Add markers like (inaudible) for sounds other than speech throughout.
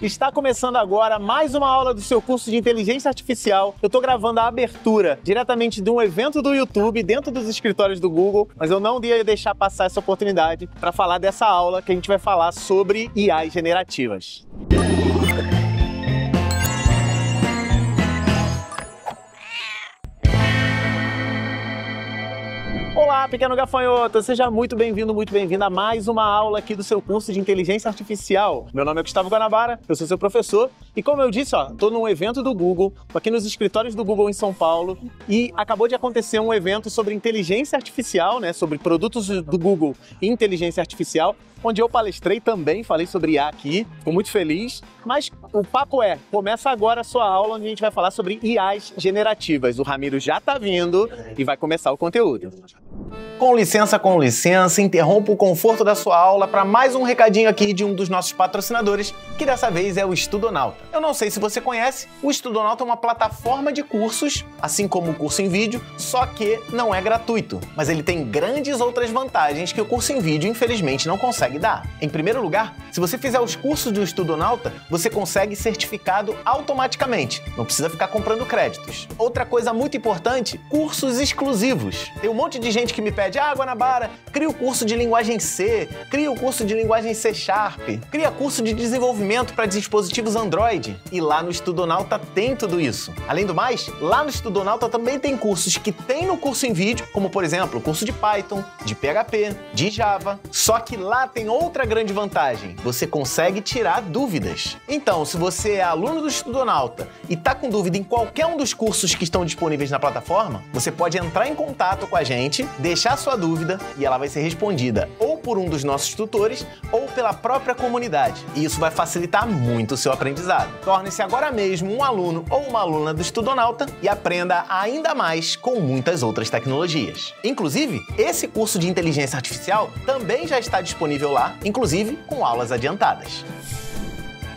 Está começando agora mais uma aula do seu curso de inteligência artificial. Eu estou gravando a abertura diretamente de um evento do YouTube, dentro dos escritórios do Google, mas eu não ia deixar passar essa oportunidade para falar dessa aula que a gente vai falar sobre IAs generativas. Música Olá, pequeno gafanhoto! Seja muito bem-vindo, muito bem-vinda a mais uma aula aqui do seu curso de Inteligência Artificial. Meu nome é Gustavo Guanabara, eu sou seu professor e como eu disse, ó, tô num evento do Google, tô aqui nos escritórios do Google em São Paulo e acabou de acontecer um evento sobre inteligência artificial, né, sobre produtos do Google e inteligência artificial, onde eu palestrei também, falei sobre IA aqui, fico muito feliz, mas o papo é, começa agora a sua aula onde a gente vai falar sobre IAs generativas. O Ramiro já tá vindo e vai começar o conteúdo. Com licença, com licença, interrompo o conforto da sua aula para mais um recadinho aqui de um dos nossos patrocinadores, que dessa vez é o Estudonauta. Eu não sei se você conhece, o Estudonauta é uma plataforma de cursos, assim como o curso em vídeo, só que não é gratuito. Mas ele tem grandes outras vantagens que o curso em vídeo, infelizmente, não consegue dar. Em primeiro lugar, se você fizer os cursos do Estudonauta, você consegue certificado automaticamente, não precisa ficar comprando créditos. Outra coisa muito importante, cursos exclusivos. Tem um monte de gente que me pede, na barra, cria o curso de linguagem C, cria o curso de linguagem C Sharp, cria curso de desenvolvimento para dispositivos Android. E lá no Estudonauta tem tudo isso. Além do mais, lá no Estudonauta também tem cursos que tem no curso em vídeo, como por exemplo, o curso de Python, de PHP, de Java. Só que lá tem outra grande vantagem, você consegue tirar dúvidas. Então, se você é aluno do Estudonauta e está com dúvida em qualquer um dos cursos que estão disponíveis na plataforma, você pode entrar em contato com a gente, deixar deixar sua dúvida e ela vai ser respondida ou por um dos nossos tutores ou pela própria comunidade. E isso vai facilitar muito o seu aprendizado. Torne-se agora mesmo um aluno ou uma aluna do Estudonauta e aprenda ainda mais com muitas outras tecnologias. Inclusive, esse curso de inteligência artificial também já está disponível lá, inclusive com aulas adiantadas.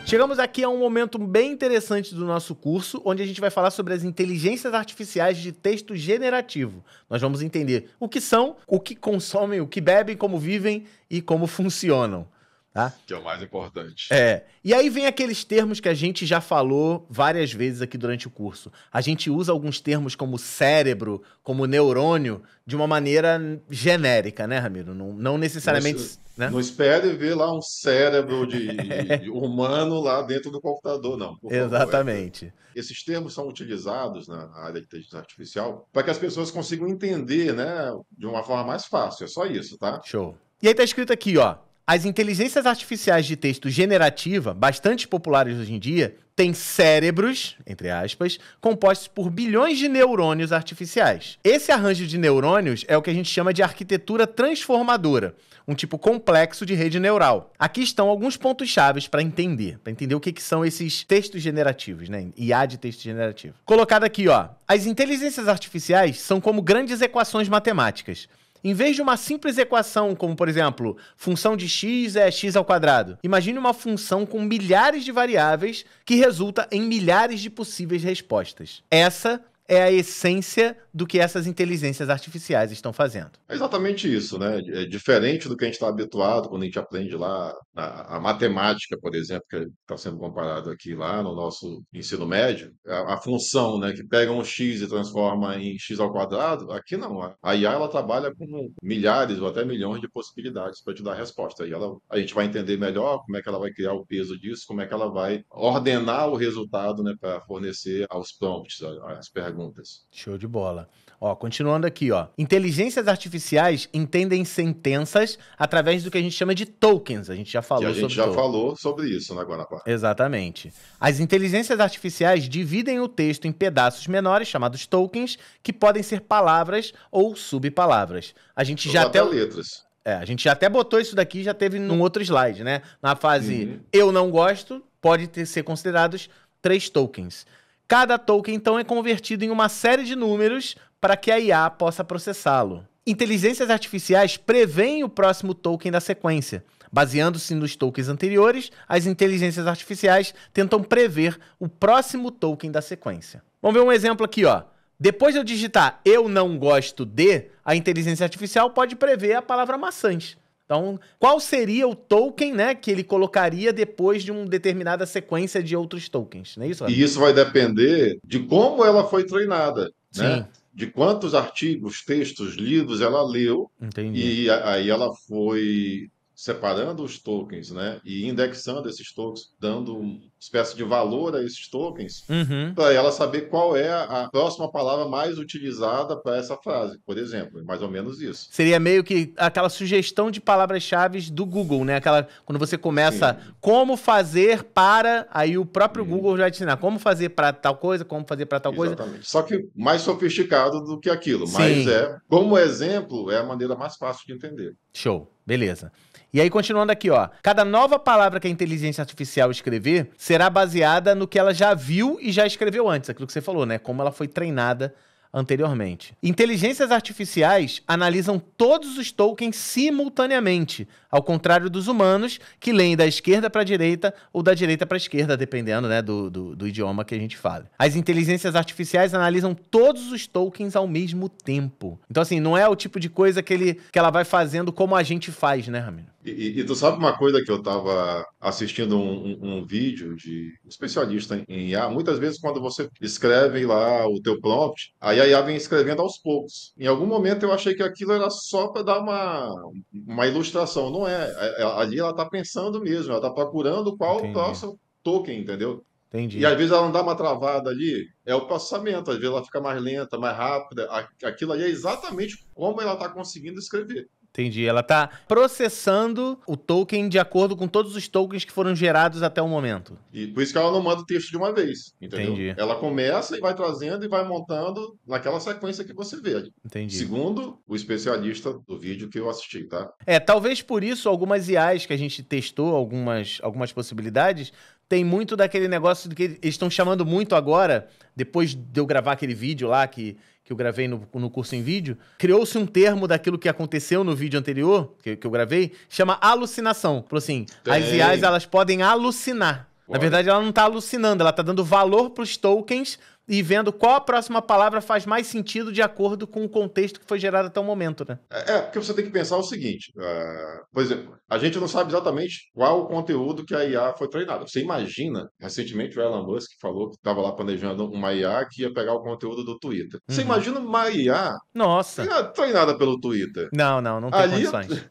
Chegamos aqui a um momento bem interessante do nosso curso, onde a gente vai falar sobre as inteligências artificiais de texto generativo. Nós vamos entender o que são, o que consomem, o que bebem, como vivem e como (laughs) funcionam. Tá? Que é o mais importante. É. E aí vem aqueles termos que a gente já falou várias vezes aqui durante o curso. A gente usa alguns termos como cérebro, como neurônio, de uma maneira genérica, né, Ramiro? Não, não necessariamente. Né? Não espere ver lá um cérebro de, (laughs) de humano lá dentro do computador, não. Exatamente. Favor. Esses termos são utilizados na área de inteligência artificial para que as pessoas consigam entender, né, de uma forma mais fácil. É só isso, tá? Show. E aí está escrito aqui, ó. As inteligências artificiais de texto generativa, bastante populares hoje em dia, tem cérebros, entre aspas, compostos por bilhões de neurônios artificiais. Esse arranjo de neurônios é o que a gente chama de arquitetura transformadora, um tipo complexo de rede neural. Aqui estão alguns pontos chaves para entender, para entender o que, que, são esses textos generativos, né? IA de texto generativo. Colocado aqui, ó, as inteligências artificiais são como grandes equações matemáticas. Em vez de uma simples equação, como por exemplo, função de x é x ao quadrado, imagine uma função com milhares de variáveis que resulta em milhares de possíveis respostas. Essa é a essência do que essas inteligências artificiais estão fazendo. É exatamente isso, né? É diferente do que a gente está habituado quando a gente aprende lá a, a matemática, por exemplo, que está sendo comparado aqui lá no nosso ensino médio, a, a, função, né, que pega um x e transforma em x ao quadrado. Aqui não, a IA ela trabalha com milhares ou até milhões de possibilidades para te dar a resposta. E ela, a gente vai entender melhor como é que ela vai criar o peso disso, como é que ela vai ordenar o resultado, né, para fornecer aos prompts, as perguntas perguntas. Show de bola. Ó, continuando aqui, ó. Inteligências artificiais entendem sentenças através do que a gente chama de tokens. A gente já falou sobre isso. A gente já token. falou sobre isso na Guanabara. Exatamente. As inteligências artificiais dividem o texto em pedaços menores, chamados tokens, que podem ser palavras ou subpalavras. A gente já até letras. É, a gente já até botou isso daqui, já teve num outro slide, né? Na fase uhum. eu não gosto, pode ter, ser considerados três tokens. Cada token, então, é convertido em uma série de números para que a IA possa processá-lo. Inteligências artificiais preveem o próximo token da sequência. Baseando-se nos tokens anteriores, as inteligências artificiais tentam prever o próximo token da sequência. Vamos ver um exemplo aqui, ó. Depois de eu digitar eu não gosto de, a inteligência artificial pode prever a palavra maçãs. Então, qual seria o token né, que ele colocaria depois de uma determinada sequência de outros tokens? Não é isso, e isso vai depender de como ela foi treinada. Né? Sim. Né? De quantos artigos, textos, livros ela leu. Entendi. E aí ela foi separando os tokens, né, e indexando esses tokens, dando uma espécie de valor a esses tokens, uhum. para ela saber qual é a próxima palavra mais utilizada para essa frase, por exemplo, mais ou menos isso. Seria meio que aquela sugestão de palavras-chave do Google, né? Aquela quando você começa Sim. como fazer para, aí o próprio Google vai te ensinar como fazer para tal coisa, como fazer para tal coisa. Exatamente. Só que mais sofisticado do que aquilo, Sim. mas é, como exemplo, é a maneira mais fácil de entender. Show, beleza. E aí, continuando aqui, ó. Cada nova palavra que a inteligência artificial escrever será baseada no que ela já viu e já escreveu antes, aquilo que você falou, né? Como ela foi treinada anteriormente. Inteligências artificiais analisam todos os tokens simultaneamente, ao contrário dos humanos, que leem da esquerda para a direita ou da direita para a esquerda, dependendo né, do, do, do, idioma que a gente fala. As inteligências artificiais analisam todos os tokens ao mesmo tempo. Então, assim, não é o tipo de coisa que, ele, que ela vai fazendo como a gente faz, né, Ramiro? E, e, tu sabe uma coisa que eu estava assistindo um, um, um, vídeo de especialista em IA. Muitas vezes, quando você escreve lá o teu prompt, aí Aí a IA vem escrevendo aos poucos. Em algum momento eu achei que aquilo era só para dar uma, uma ilustração. Não é. é, é ali ela está pensando mesmo, ela está procurando qual Entendi. o próximo token, entendeu? Entendi. E às vezes ela não dá uma travada ali, é o processamento, às vezes ela fica mais lenta, mais rápida. Aquilo ali é exatamente como ela está conseguindo escrever. Entendi. Ela está processando o token de acordo com todos os tokens que foram gerados até o momento. E por isso que ela não manda o texto de uma vez. Entendeu? Entendi. Ela começa e vai trazendo e vai montando naquela sequência que você vê. Entendi. Segundo o especialista do vídeo que eu assisti, tá? É, talvez por isso algumas IAs que a gente testou, algumas, algumas possibilidades, tem muito daquele negócio que eles estão chamando muito agora, depois de eu gravar aquele vídeo lá que que eu gravei no, no curso em vídeo, criou-se um termo daquilo que aconteceu no vídeo anterior, que, que eu gravei, chama alucinação. Falou assim, Tem. as IAs, elas podem alucinar. Na verdade, ela não está alucinando, ela está dando valor para os tokens e vendo qual a próxima palavra faz mais sentido de acordo com o contexto que foi gerado até o momento, né? É, é porque você tem que pensar o seguinte, uh, por exemplo, a gente não sabe exatamente qual o conteúdo que a IA foi treinada. Você imagina, recentemente o Elon Musk falou que estava lá planejando uma IA que ia pegar o conteúdo do Twitter. Você uhum. imagina uma IA Nossa. É treinada pelo Twitter. Não, não, não tem Ali, condições. (laughs)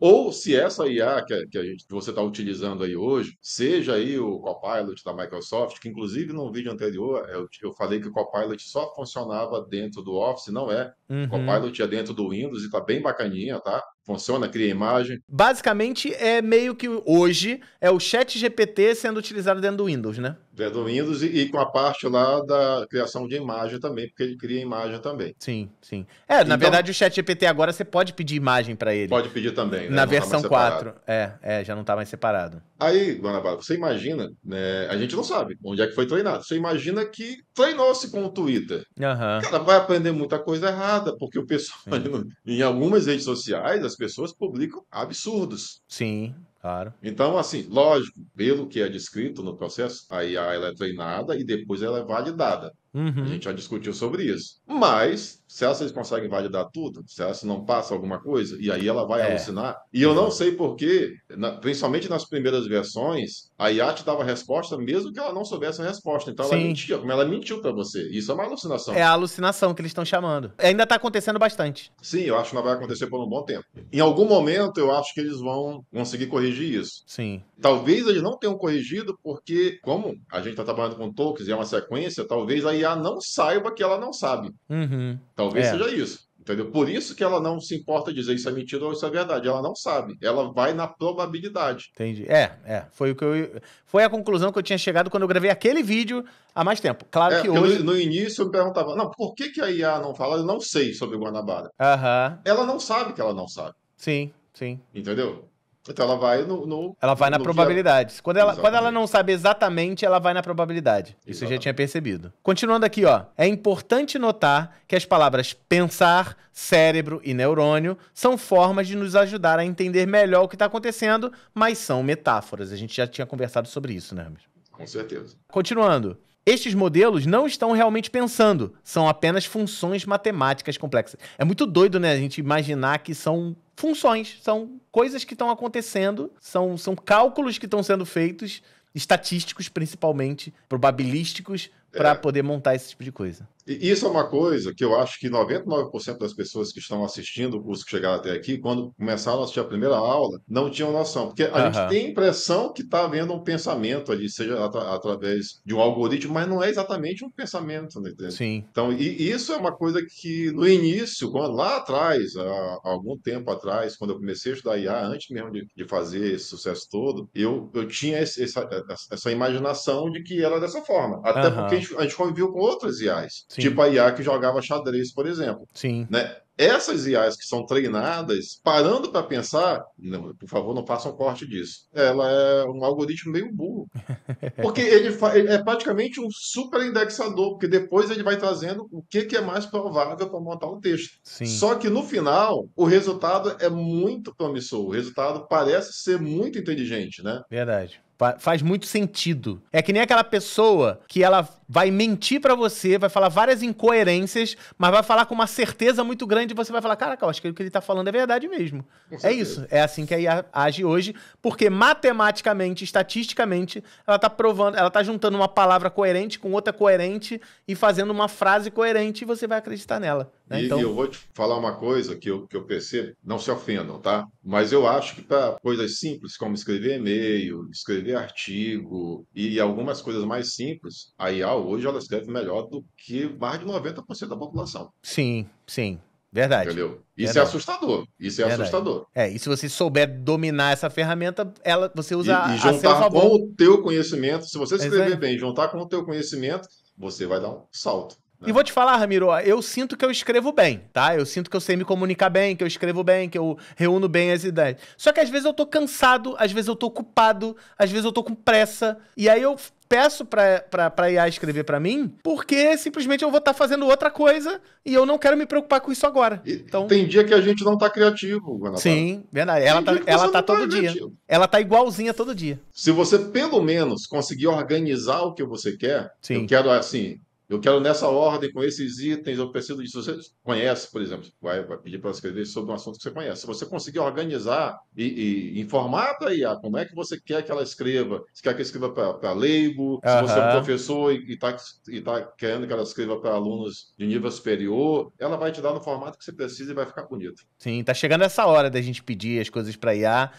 Ou se essa IA que, que, gente, que você está utilizando aí hoje, seja aí o Copilot da Microsoft, que inclusive no vídeo anterior eu, eu falei que o Copilot só funcionava dentro do Office, não é. Uhum. O Copilot é dentro do Windows e está bem bacaninha, tá? Funciona, cria imagem. Basicamente é meio que hoje é o Chat GPT sendo utilizado dentro do Windows, né? do Windows e, com a parte lá da criação de imagem também, porque ele cria imagem também. Sim, sim. É, na então, verdade o chat GPT agora você pode pedir imagem para ele. Pode pedir também, né? Na não tá versão tá 4. É, é, já não tá mais separado. Aí, Guanabara, você imagina, né, a gente não sabe onde é que foi treinado. Você imagina que treinou-se com o Twitter. Uhum. Cara, vai aprender muita coisa errada, porque o pessoal, sim. (laughs) em algumas redes sociais, as pessoas publicam absurdos. Sim. Claro. Então, assim, lógico, pelo que é descrito no processo, aí ela é treinada e depois ela é validada. Uhum. A gente já discutiu sobre isso. Mas, se elas conseguem validar tudo, se elas não passa alguma coisa, e aí ela vai é. alucinar. E eu não sei porquê, na, principalmente nas primeiras versões, a IA te dava resposta mesmo que ela não soubesse a resposta. Então Sim. ela mentia, como ela mentiu para você. Isso é uma alucinação. É a alucinação que eles estão chamando. Ainda tá acontecendo bastante. Sim, eu acho que não vai acontecer por um bom tempo. Em algum momento, eu acho que eles vão conseguir corrigir isso. Sim. Talvez eles não tenham corrigido, porque, como a gente tá trabalhando com tokens e é uma sequência, talvez a IA não saiba que ela não sabe. Uhum. Talvez é. seja isso. Entendeu? Por isso que ela não se importa dizer isso é mentira ou isso é verdade. Ela não sabe. Ela vai na probabilidade. Entendi. É, é. Foi o que eu. Foi a conclusão que eu tinha chegado quando eu gravei aquele vídeo há mais tempo. Claro é, que hoje. no início eu me perguntava, não, por que, que a IA não fala? Eu não sei sobre Guanabara. Uhum. Ela não sabe que ela não sabe. Sim, sim. Entendeu? Então ela vai no. no ela vai na probabilidade. Dia. Quando ela, quando ela não sabe exatamente, ela vai na probabilidade. Isso exatamente. eu já tinha percebido. Continuando aqui, ó. É importante notar que as palavras pensar, cérebro e neurônio são formas de nos ajudar a entender melhor o que está acontecendo, mas são metáforas. A gente já tinha conversado sobre isso, né, Com certeza. Continuando estes modelos não estão realmente pensando, são apenas funções matemáticas complexas. É muito doido, né, a gente imaginar que são funções, são coisas que estão acontecendo, são, são cálculos que estão sendo feitos, estatísticos principalmente, probabilísticos, para é. poder montar esse tipo de coisa isso é uma coisa que eu acho que 99% das pessoas que estão assistindo o curso que chegaram até aqui, quando começaram a assistir a primeira aula, não tinham noção. Porque a uhum. gente tem a impressão que está havendo um pensamento ali, seja atra através de um algoritmo, mas não é exatamente um pensamento, né? Sim. Então, e isso é uma coisa que no início, quando, lá atrás, há, algum tempo atrás, quando eu comecei a estudar IA, antes mesmo de, de fazer esse sucesso todo, eu, eu tinha esse, essa, essa imaginação de que era dessa forma. Até uhum. porque a gente, a gente conviveu com outras IAs. Sim. Sim. tipo a IA que jogava xadrez, por exemplo. Sim. Né? Essas IAs que são treinadas, parando para pensar, não, por favor, não façam um corte disso. Ela é um algoritmo meio burro. (laughs) Porque ele, ele, é praticamente um super indexador, porque depois ele vai trazendo o que, que é mais provável para montar o um texto. Sim. Só que no final, o resultado é muito promissor. O resultado parece ser muito inteligente, né? Verdade. Faz muito sentido. É que nem aquela pessoa que ela vai mentir para você, vai falar várias incoerências, mas vai falar com uma certeza muito grande e você vai falar: caraca, eu acho que o que ele tá falando é verdade mesmo. É isso. É assim que a IA age hoje, porque matematicamente, estatisticamente, ela tá provando, ela tá juntando uma palavra coerente com outra coerente e fazendo uma frase coerente e você vai acreditar nela. Né? E, então... e eu vou te falar uma coisa que eu, que eu percebo, não se ofendam, tá? Mas eu acho que para coisas simples, como escrever e-mail, escrever artigo e algumas coisas mais simples, a IA hoje ela escreve melhor do que mais de 90% da população. Sim, sim. Verdade. Entendeu? Isso é Verdade. é assustador. Isso é Verdade. assustador. É, e se você souber dominar essa ferramenta, ela, você usa e, e juntar a com o teu conhecimento, se você escrever Exato. É. bem, juntar com o teu conhecimento, você vai dar um salto. E vou te falar, Ramiro, eu sinto que eu escrevo bem, tá? Eu sinto que eu sei me comunicar bem, que eu escrevo bem, que eu reúno bem as ideias. Só que às vezes eu tô cansado, às vezes eu tô ocupado, às vezes eu tô com pressa. E aí eu peço pra, pra, pra IA escrever para mim, porque simplesmente eu vou estar tá fazendo outra coisa e eu não quero me preocupar com isso agora. Então... Tem dia que a gente não tá criativo, Guanabara. Sim, verdade. Ela tá, ela tá, tá todo tá dia. Ela tá igualzinha todo dia. Se você, pelo menos, conseguir organizar o que você quer, Sim. eu quero, assim, eu quero nessa ordem, com esses itens, eu preciso disso. Você conhece, por exemplo, vai, vai pedir para escrever sobre um assunto que você conhece. Se você conseguir organizar e, e informar para a IA como é que você quer que ela escreva, se quer que escreva para leigo, uhum. se você é um professor e está e tá querendo que ela escreva para alunos de nível superior, ela vai te dar no formato que você precisa e vai ficar bonito. Sim, está chegando essa hora da gente pedir as coisas para IA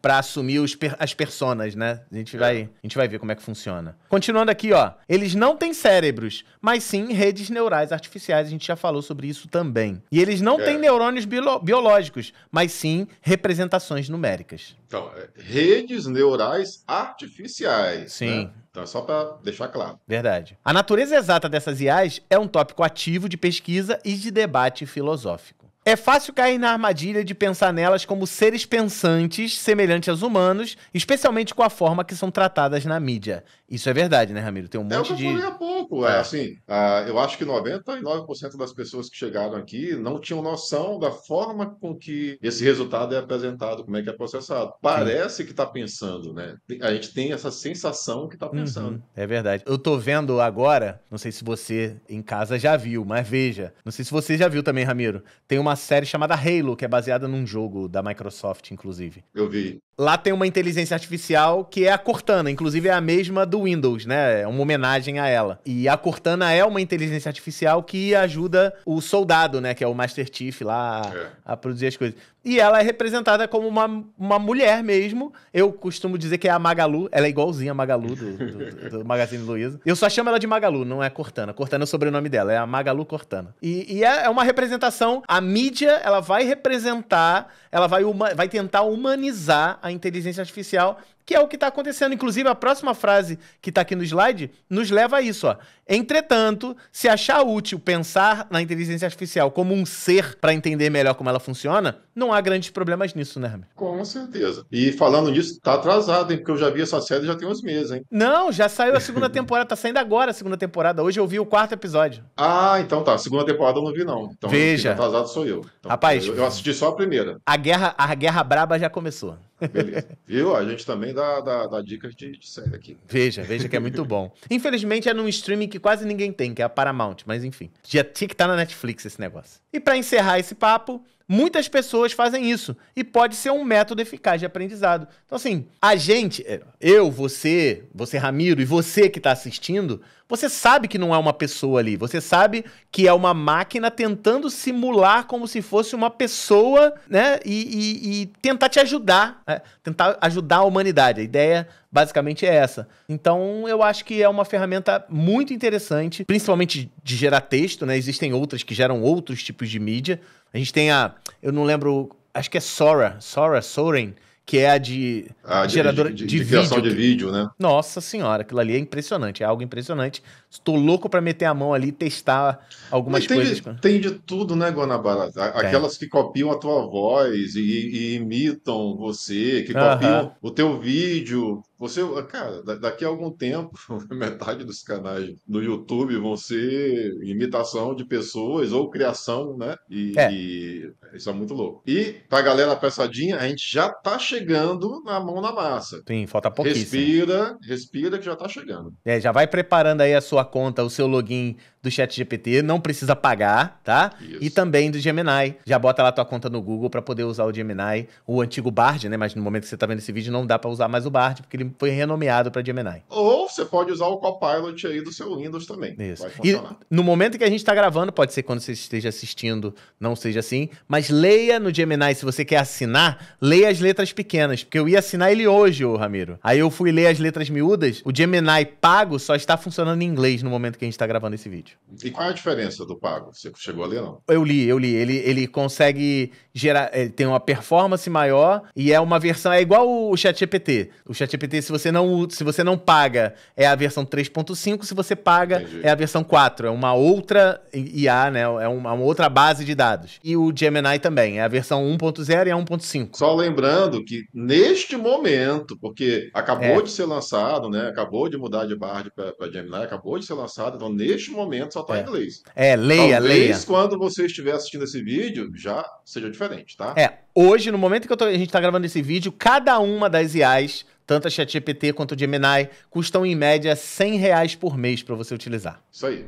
para assumir os, as personas, né? A gente, é. vai, a gente vai ver como é que funciona. Continuando aqui, ó. Eles não têm cérebros, mas sim redes neurais artificiais. A gente já falou sobre isso também. E eles não é. têm neurônios bio, biológicos, mas sim representações numéricas. Então, é, redes neurais artificiais. Né? Sim. Né? Então, é só para deixar claro. Verdade. A natureza exata dessas IAs é um tópico ativo de pesquisa e de debate filosófico. É fácil cair na armadilha de pensar nelas como seres pensantes semelhantes aos humanos, especialmente com a forma que são tratadas na mídia. Isso é verdade, né, Ramiro? Tem um é monte é de. Eu falei há pouco. É. é. assim, uh, eu acho que 99% das pessoas que chegaram aqui não tinham noção da forma com que esse resultado é apresentado, como é que é processado. Parece Sim. que está pensando, né? A gente tem essa sensação que está uhum. pensando. Uhum, é verdade. Eu estou vendo agora, não sei se você em casa já viu, mas veja. Não sei se você já viu também, Ramiro. Tem uma série chamada Halo, que é baseada num jogo da Microsoft, inclusive. Eu vi. Lá tem uma inteligência artificial que é a Cortana, inclusive é a mesma do Windows, né? É uma homenagem a ela. E a Cortana é uma inteligência artificial que ajuda o soldado, né? Que é o Master Chief lá a, é. a produzir as coisas. E ela é representada como uma, uma mulher mesmo. Eu costumo dizer que é a Magalu. Ela é igualzinha a Magalu do, do, do (laughs) Magazine Luiza. Eu só chamo ela de Magalu, não é Cortana. Cortana é o sobrenome dela, é a Magalu Cortana. E, e é, é uma representação. A mídia, ela vai representar, ela vai, uma, vai tentar humanizar a inteligência artificial que é o que está acontecendo. Inclusive, a próxima frase que está aqui no slide nos leva a isso. Ó. Entretanto, se achar útil pensar na inteligência artificial como um ser para entender melhor como ela funciona, não há grandes problemas nisso, né, Hermes? Com certeza. E falando nisso, tá atrasado, hein? Porque eu já vi essa série já tem uns meses, hein? Não, já saiu a segunda (laughs) temporada, tá saindo agora a segunda temporada. Hoje eu vi o quarto episódio. Ah, então tá. Segunda temporada eu não vi, não. Então, tá Veja. atrasado sou eu. Então, Rapaz. Eu, eu assisti só a primeira. A guerra, a guerra braba já começou. Beleza. Viu? A gente também dá, dá, dá dicas de, de série aqui. Veja, veja que é muito bom. (laughs) Infelizmente é num streaming que que quase ninguém tem, que é a Paramount, mas enfim. Já tinha que estar tá na Netflix esse negócio. E para encerrar esse papo, muitas pessoas fazem isso e pode ser um método eficaz de aprendizado. Então, assim, a gente, eh, eu, você, você, Ramiro, e você que está assistindo, você sabe que não é uma pessoa ali. Você sabe que é uma máquina tentando simular como se fosse uma pessoa, né? E, e, e tentar te ajudar, né? tentar ajudar a humanidade. A ideia basicamente é essa. Então, eu acho que é uma ferramenta muito interessante, principalmente de gerar texto, né? Existem outras que geram outros tipos tipos de mídia. A gente tem a. Eu não lembro. Acho que é Sora, Sora, Soren, que é a de ah, de, geradora de, de, de, de vídeo. de vídeo, né? Nossa senhora, aquilo ali é impressionante, é algo impressionante. Estou louco para meter a mão ali e testar algumas tem, coisas. Tem de tudo, né, Guanabara? Aquelas é. que copiam a tua voz e, e imitam você, que copiam uh -huh. o teu vídeo. Você, cara, daqui a algum tempo, (laughs) metade dos canais no YouTube vão ser imitação de pessoas ou criação, né? E, é. e, isso é muito louco. E pra galera pesadinha, a gente já tá chegando na mão na massa. Sim, falta pouquinho. Respira, respira que já tá chegando. É, já vai preparando aí a sua conta, o seu login do ChatGPT, não precisa pagar, tá? Isso. E também do Gemini. Já bota lá tua conta no Google para poder usar o Gemini, o antigo Bard, né? Mas no momento que você tá vendo esse vídeo não dá para usar mais o Bard, porque ele foi renomeado para Gemini. Ou você pode usar o Copilot aí do seu Windows também. Isso. Vai funcionar. E no momento que a gente tá gravando, pode ser quando você esteja assistindo, não seja assim, mas leia no Gemini se você quer assinar, leia as letras pequenas, porque eu ia assinar ele hoje, ô Ramiro. Aí eu fui ler as letras miúdas, o Gemini pago só está funcionando em inglês no momento que a gente tá gravando esse vídeo vídeo. E qual é a diferença do pago? Você chegou a ler, não? Eu li, eu li. Ele, ele consegue gerar. Ele tem uma performance maior e é uma versão. É igual o ChatGPT. O ChatGPT, se você não, se você não paga, é a versão 3.5, se você paga, Entendi. é a versão 4. É uma outra IA, né? É uma, uma outra base de dados. E o Gemini também, é a versão 1.0 e a é 1.5. Só lembrando que neste momento, porque acabou é. de ser lançado, né? Acabou de mudar de barra para Gemini, acabou de ser lançado, então neste momento momento só está é. em inglês. É, leia, Talvez leia. quando você estiver assistindo esse vídeo, já seja diferente, tá? É, hoje, no momento que tô, a gente está gravando esse vídeo, cada uma das IAs tanto a ChatGPT quanto o Gemini custam em média 100 reais por mês para você utilizar. Isso aí.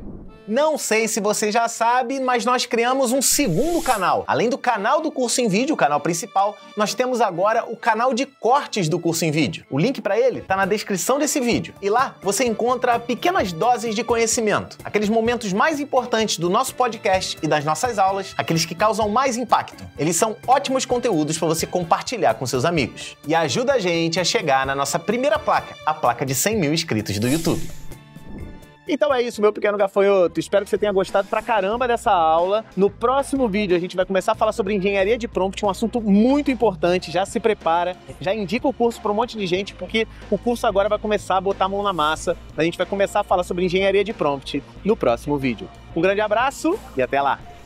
Não sei se você já sabe, mas nós criamos um segundo canal. Além do canal do curso em vídeo, o canal principal, nós temos agora o canal de cortes do curso em vídeo. O link para ele está na descrição desse vídeo. E lá você encontra pequenas doses de conhecimento, aqueles momentos mais importantes do nosso podcast e das nossas aulas, aqueles que causam mais impacto. Eles são ótimos conteúdos para você compartilhar com seus amigos e ajuda a gente a chegar na nossa primeira placa, a placa de 100 mil inscritos do YouTube. Então é isso, meu pequeno gafanhoto. Espero que você tenha gostado pra caramba dessa aula. No próximo vídeo a gente vai começar a falar sobre engenharia de prompt, um assunto muito importante. Já se prepara, já indica o curso para um monte de gente, porque o curso agora vai começar a botar a mão na massa. A gente vai começar a falar sobre engenharia de prompt no próximo vídeo. Um grande abraço e até lá!